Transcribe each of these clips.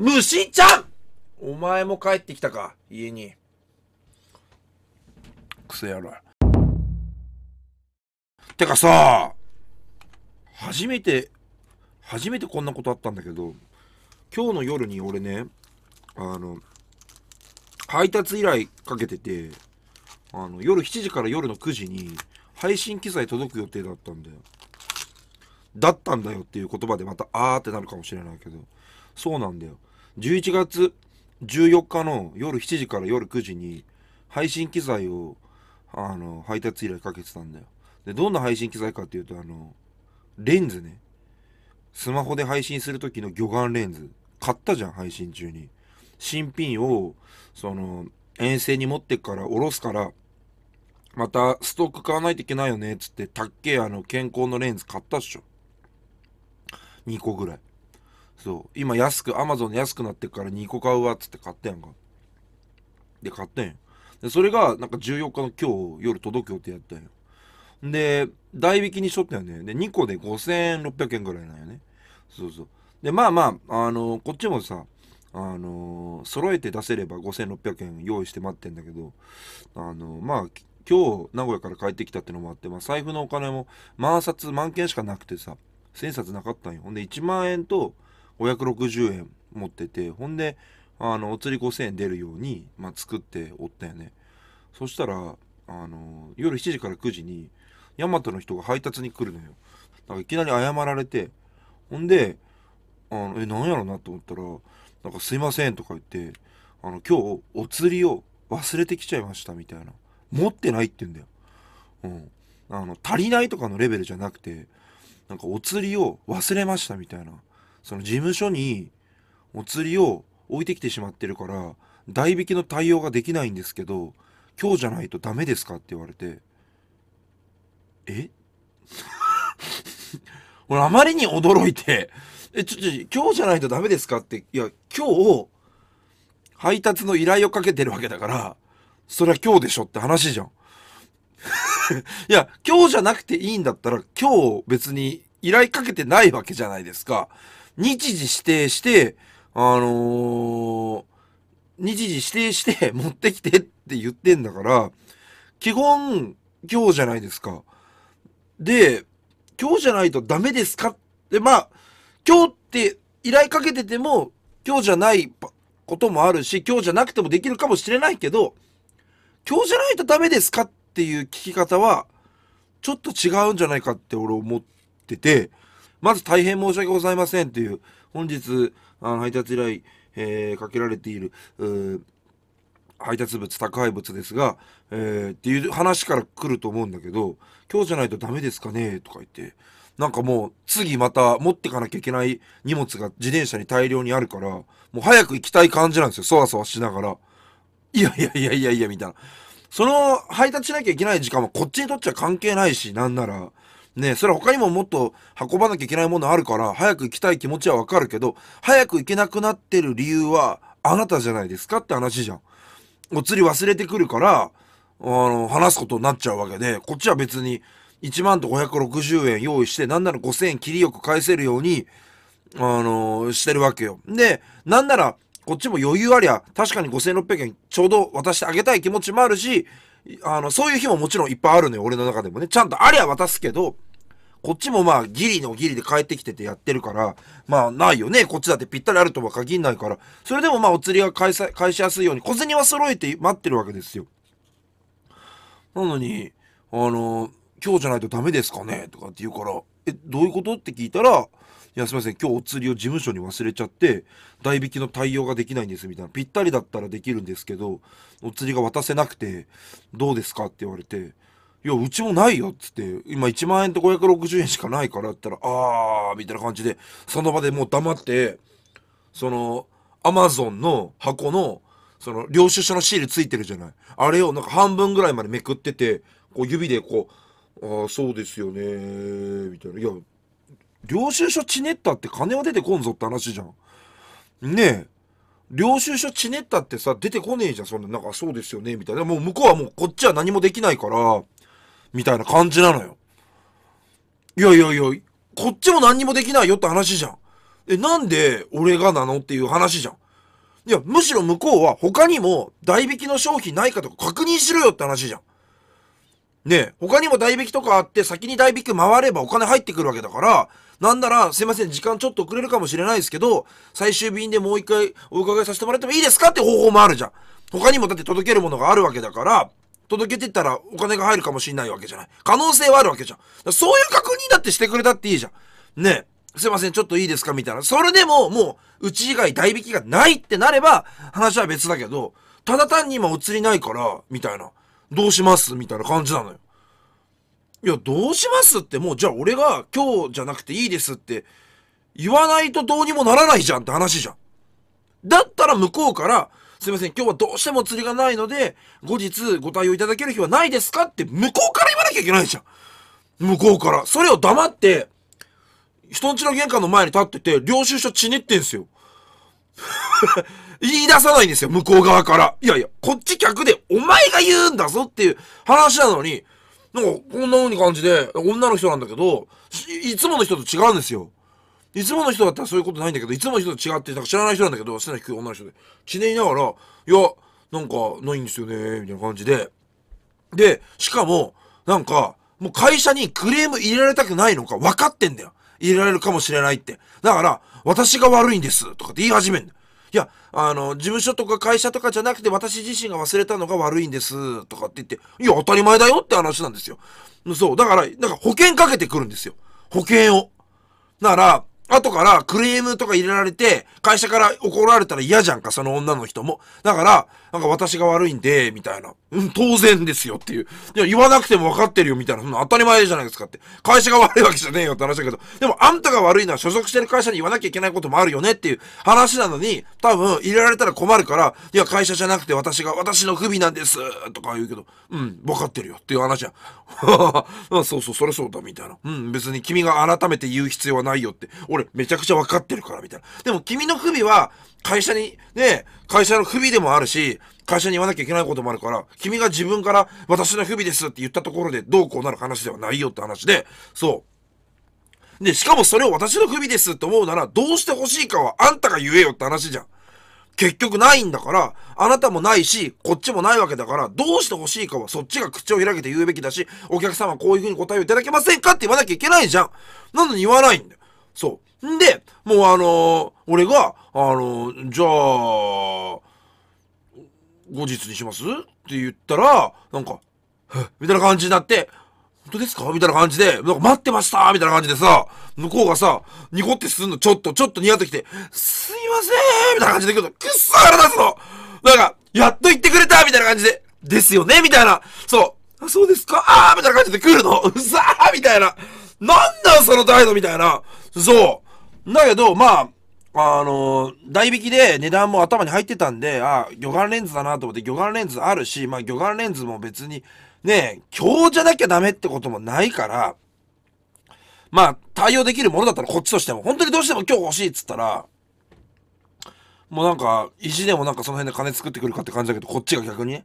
虫ちゃんお前も帰ってきたか、家に。クソ野郎。てかさ、初めて、初めてこんなことあったんだけど、今日の夜に俺ね、あの、配達依頼かけてて、あの、夜7時から夜の9時に配信機材届く予定だったんだよ。だったんだよっていう言葉でまたあーってなるかもしれないけど、そうなんだよ。11月14日の夜7時から夜9時に配信機材をあの配達依頼かけてたんだよ。で、どんな配信機材かっていうと、あの、レンズね。スマホで配信する時の魚眼レンズ。買ったじゃん、配信中に。新品を、その、遠征に持ってから、おろすから、またストック買わないといけないよね、つって、たっけあの、健康のレンズ買ったっしょ。2個ぐらい。そう今安くアマゾンで安くなってから2個買うわっつって買ってんかで買ってんでそれがなんか14日の今日夜届くってやったんよで代引きにしとったよねで2個で5600円ぐらいなんよねそうそうでまあまああのー、こっちもさあのー、揃えて出せれば5600円用意して待ってんだけどあのー、まあ今日名古屋から帰ってきたってのもあって、まあ、財布のお金も万札万件しかなくてさ1000冊なかったんよほんで1万円と560円持っててほんであのお釣り5000円出るように、まあ、作っておったよねそしたらあの夜7時から9時にヤマトの人が配達に来るのよだからいきなり謝られてほんであのえなんやろなと思ったら「なんかすいません」とか言って「あの今日お釣りを忘れてきちゃいました」みたいな「持ってない」って言うんだよ、うん、あの足りないとかのレベルじゃなくてなんかお釣りを忘れましたみたいなその事務所にお釣りを置いてきてしまってるから、代引きの対応ができないんですけど、今日じゃないとダメですかって言われて、え 俺あまりに驚いて、え、ちょ、ちょ、今日じゃないとダメですかって、いや、今日、配達の依頼をかけてるわけだから、それは今日でしょって話じゃん。いや、今日じゃなくていいんだったら、今日別に依頼かけてないわけじゃないですか。日時指定して、あのー、日時指定して 持ってきてって言ってんだから、基本、今日じゃないですか。で、今日じゃないとダメですかって、まあ、今日って依頼かけてても、今日じゃないこともあるし、今日じゃなくてもできるかもしれないけど、今日じゃないとダメですかっていう聞き方は、ちょっと違うんじゃないかって俺思ってて、まず大変申し訳ございませんという、本日、あの配達依頼、えー、かけられている、配達物、宅配物ですが、えー、っていう話から来ると思うんだけど、今日じゃないとダメですかねとか言って、なんかもう次また持ってかなきゃいけない荷物が自転車に大量にあるから、もう早く行きたい感じなんですよ。そわそわしながら。いやいやいやいやいや、みたいな。その配達しなきゃいけない時間はこっちにとっちゃ関係ないし、なんなら、ねそれは他にももっと運ばなきゃいけないものあるから、早く行きたい気持ちはわかるけど、早く行けなくなってる理由は、あなたじゃないですかって話じゃん。お釣り忘れてくるから、あの、話すことになっちゃうわけで、こっちは別に、1万と560円用意して、なんなら5000円切りよく返せるように、あのしてるわけよ。で、なんなら、こっちも余裕ありゃ、確かに5600円ちょうど渡してあげたい気持ちもあるし、あの、そういう日ももちろんいっぱいあるのよ、俺の中でもね。ちゃんとありゃ渡すけど、こっちもまあギリのギリで帰ってきててやってるから、まあないよね。こっちだってぴったりあるとは限んないから、それでもまあお釣りが返返しやすいように小銭は揃えて待ってるわけですよ。なのに、あの、今日じゃないとダメですかねとかって言うから、え、どういうことって聞いたら、いや、すみません、今日お釣りを事務所に忘れちゃって、代引きの対応ができないんです、みたいな。ぴったりだったらできるんですけど、お釣りが渡せなくて、どうですかって言われて、や、うちもないよ」っつって「今1万円と560円しかないから」って言ったら「ああ」みたいな感じでその場でもう黙ってそのアマゾンの箱のその領収書のシールついてるじゃないあれをなんか半分ぐらいまでめくっててこう指でこう「ああそうですよね」みたいな「いや領収書ちねったって金は出てこんぞ」って話じゃん。ねえ領収書ちねったってさ出てこねえじゃんそんななんかそうですよねみたいなもう向こうはもうこっちは何もできないからみたいな感じなのよ。いやいやいや、こっちも何にもできないよって話じゃん。え、なんで俺がなのっていう話じゃん。いや、むしろ向こうは他にも代引きの商品ないかとか確認しろよって話じゃん。ねえ、他にも代引きとかあって先に代引き回ればお金入ってくるわけだから、なんなら、すいません、時間ちょっと遅れるかもしれないですけど、最終便でもう一回お伺いさせてもらってもいいですかって方法もあるじゃん。他にもだって届けるものがあるわけだから、届けてったらお金が入るかもしんないわけじゃない。可能性はあるわけじゃん。そういう確認だってしてくれたっていいじゃん。ねえ。すいません、ちょっといいですかみたいな。それでも、もう、うち以外代引きがないってなれば、話は別だけど、ただ単に今映りないから、みたいな。どうしますみたいな感じなのよ。いや、どうしますってもう、じゃあ俺が今日じゃなくていいですって言わないとどうにもならないじゃんって話じゃん。だったら向こうから、すいません、今日はどうしても釣りがないので、後日ご対応いただける日はないですかって向こうから言わなきゃいけないじゃん。向こうから。それを黙って、人んちの玄関の前に立ってて、領収書ちねってんすよ。言い出さないんですよ、向こう側から。いやいや、こっち客でお前が言うんだぞっていう話なのに、なんかこんな風に感じで、女の人なんだけど、いつもの人と違うんですよ。いつもの人だったらそういうことないんだけど、いつもの人と違って、なんか知らない人なんだけど、背の低い女の人で、血ねいながら、いや、なんか、ないんですよね、みたいな感じで。で、しかも、なんか、もう会社にクレーム入れられたくないのか分かってんだよ。入れられるかもしれないって。だから、私が悪いんです、とかって言い始めんだよ。いや、あの、事務所とか会社とかじゃなくて私自身が忘れたのが悪いんです、とかって言って、いや、当たり前だよって話なんですよ。そう、だから、なんか保険かけてくるんですよ。保険を。なら、後からクレームとか入れられて、会社から怒られたら嫌じゃんか、その女の人も。だから、なんか私が悪いんで、みたいな。うん、当然ですよっていう。いや、言わなくても分かってるよ、みたいな。そんな当たり前じゃないですかって。会社が悪いわけじゃねえよって話だけど。でも、あんたが悪いのは所属してる会社に言わなきゃいけないこともあるよねっていう話なのに、多分、入れられたら困るから、いや、会社じゃなくて私が、私の不備なんです、とか言うけど、うん、分かってるよっていう話じゃん。そうそう、それそうだ、みたいな。うん、別に君が改めて言う必要はないよって。俺めちゃくちゃ分かってるから、みたいな。でも君の不備は、会社に、ね、会社の不備でもあるし、会社に言わなきゃいけないこともあるから、君が自分から私の不備ですって言ったところでどうこうなる話ではないよって話で、そう。で、しかもそれを私の不備ですって思うなら、どうして欲しいかはあんたが言えよって話じゃん。結局ないんだから、あなたもないし、こっちもないわけだから、どうして欲しいかはそっちが口を開けて言うべきだし、お客様こういう風に答えをいただけませんかって言わなきゃいけないじゃん。なのに言わないんだよ。そう。んで、もうあのー、俺が、あのー、じゃあ、後日にしますって言ったら、なんか、みたいな感じになって、本当ですかみたいな感じで、なんか待ってましたみたいな感じでさ、向こうがさ、ニコってすんの、ちょっと、ちょっと似合ってきて、すいませんみたいな感じで言うと、くっそ腹立つのなんか、やっと言ってくれたみたいな感じで、ですよねみたいな、そう、あ、そうですかあーみたいな感じで来るのうざーみたいな、なんだその態度みたいな、そう。だけど、まあ、あのー、代引きで値段も頭に入ってたんで、あ、魚眼レンズだなと思って、魚眼レンズあるし、まあ、魚眼レンズも別に、ね、強じゃなきゃダメってこともないから、まあ、対応できるものだったらこっちとしても、本当にどうしても今日欲しいっつったら、もうなんか、意地でもなんかその辺で金作ってくるかって感じだけど、こっちが逆にね、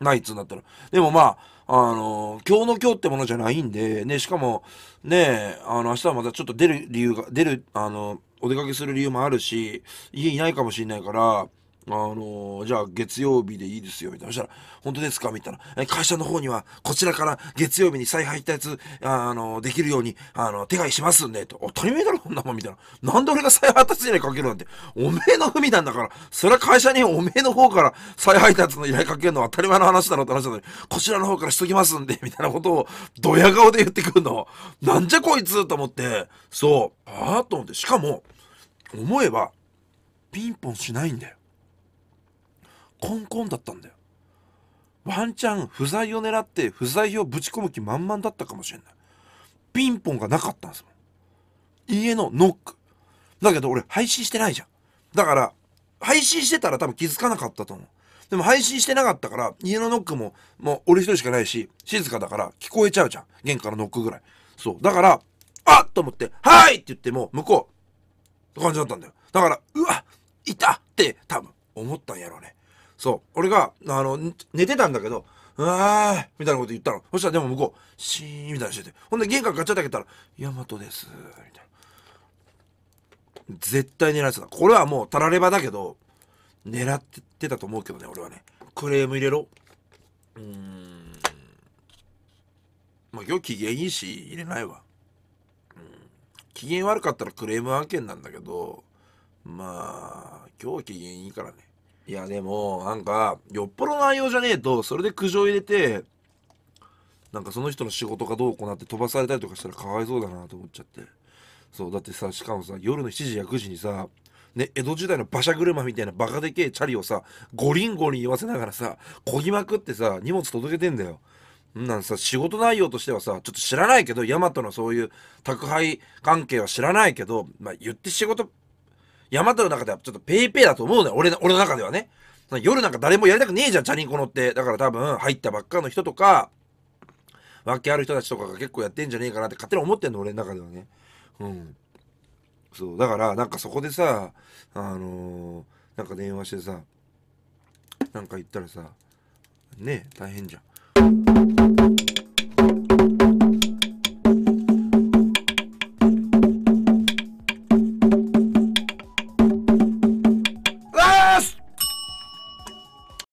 ないっつうんだったら。でもまあ、あの、今日の今日ってものじゃないんで、ね、しかも、ね、あの、明日はまたちょっと出る理由が、出る、あの、お出かけする理由もあるし、家いないかもしれないから、あのじゃあ月曜日でいいですよ、みたいな。そしたら、本当ですかみたいな。会社の方には、こちらから月曜日に再配達、あのできるように、あの手配しますんで、と。当たり前だろ、こんなもん、みたいな。なんで俺が再配達依頼かけるなんて。おめえの文なんだから、そりゃ会社におめえの方から再配達の依頼かけるのは当たり前の話だろって話なのに、こちらの方からしときますんで、みたいなことを、ドヤ顔で言ってくるの。なんじゃこいつと思って、そう、ああ、と思って、しかも、思えば、ピンポンしないんだよ。コンコンだったんだよワンチャン不在を狙って不在をぶち込む気満々だったかもしれないピンポンがなかったんですもん家のノックだけど俺配信してないじゃんだから配信してたら多分気づかなかったと思うでも配信してなかったから家のノックももう俺一人しかないし静かだから聞こえちゃうじゃん玄関のノックぐらいそうだからあっと思って「はい!」って言っても向こうって感じだったんだよだからうわいたって多分思ったんやろうねそう。俺が、あの、寝てたんだけど、うわーみたいなこと言ったの。そしたらでも向こう、シーンみたいにしてて。ほんで玄関ガチャって開けたら、ヤマトです。みたいな。絶対狙ってた。これはもうたらればだけど、狙ってたと思うけどね、俺はね。クレーム入れろ。うーん。まあ今日機嫌いいし、入れないわ。うん。機嫌悪かったらクレーム案件なんだけど、まあ、今日機嫌いいからね。いや、でも、なんか、よっぽど内容じゃねえと、それで苦情入れて、なんかその人の仕事がどうこうなって飛ばされたりとかしたらかわいそうだなと思っちゃって。そう、だってさ、しかもさ、夜の7時や9時にさ、ね、江戸時代の馬車車みたいなバカでけえチャリをさ、ゴリンゴリン言わせながらさ、こぎまくってさ、荷物届けてんだよ。んなんさ、仕事内容としてはさ、ちょっと知らないけど、ヤマトのそういう宅配関係は知らないけど、まあ言って仕事ヤマトの中ではちょっとペイペイだと思うのよ。俺の、俺の中ではね。夜なんか誰もやりたくねえじゃん、チャリンコ乗って。だから多分、入ったばっかの人とか、訳ある人たちとかが結構やってんじゃねえかなって勝手に思ってんの、俺の中ではね。うん。そう。だから、なんかそこでさ、あのー、なんか電話してさ、なんか言ったらさ、ねえ、大変じゃん。